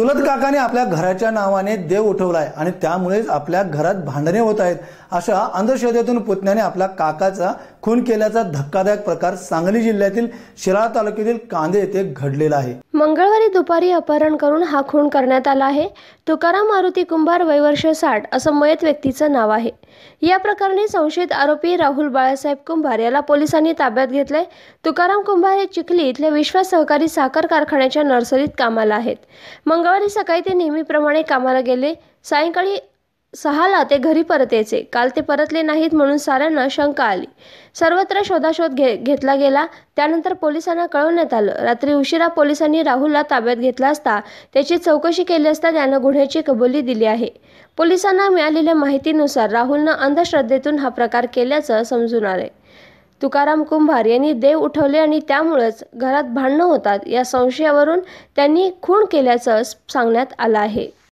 चुलत काकाने आपल्या घराच्या नावाने देव उठवलाय आणि त्यामुळेच आपल्या घरात भांडणे होत आहेत अशा अंधश्रद्धेतून पुतण्याने आपल्या काकाचा खून केल्याचा धक्कादायक प्रकार सांगली जिल्ह्यातील शिराळ तालुक्यातील कांदे येथे घडलेला आहे मंगळवारी दुपारी अपहरण करून हा खून करण्यात आला आहे तुकाराम मारुती कुंभार वयवर्ष साठ असं मयत व्यक्तीचं नाव आहे या प्रकरणी संशयित आरोपी राहुल बाळासाहेब कुंभार याला पोलिसांनी ताब्यात घेतले तुकाराम कुंभार हे चिखली इथल्या विश्वास सहकारी साखर कारखान्याच्या नर्सरीत कामाला आहेत मंगळवारी सकाळी ते नेहमीप्रमाणे कामाला गेले सायंकाळी सहाला ते घरी परत यायचे काल ते परतले नाहीत म्हणून साऱ्यांना शंका आली सर्वत्र शोधाशोध घे घेतला गेला त्यानंतर पोलिसांना कळवण्यात आलं रात्री उशिरा पोलिसांनी राहुलला ताब्यात घेतला असता त्याची चौकशी केली असता त्यानं गुन्ह्याची कबुली दिली आहे पोलिसांना मिळालेल्या माहितीनुसार राहुलनं अंधश्रद्धेतून हा प्रकार केल्याचं समजून आले तुकाराम कुंभार यांनी देव उठवले आणि त्यामुळेच घरात भांडणं होतात या संशयावरून त्यांनी खूण केल्याचं सांगण्यात आलं आहे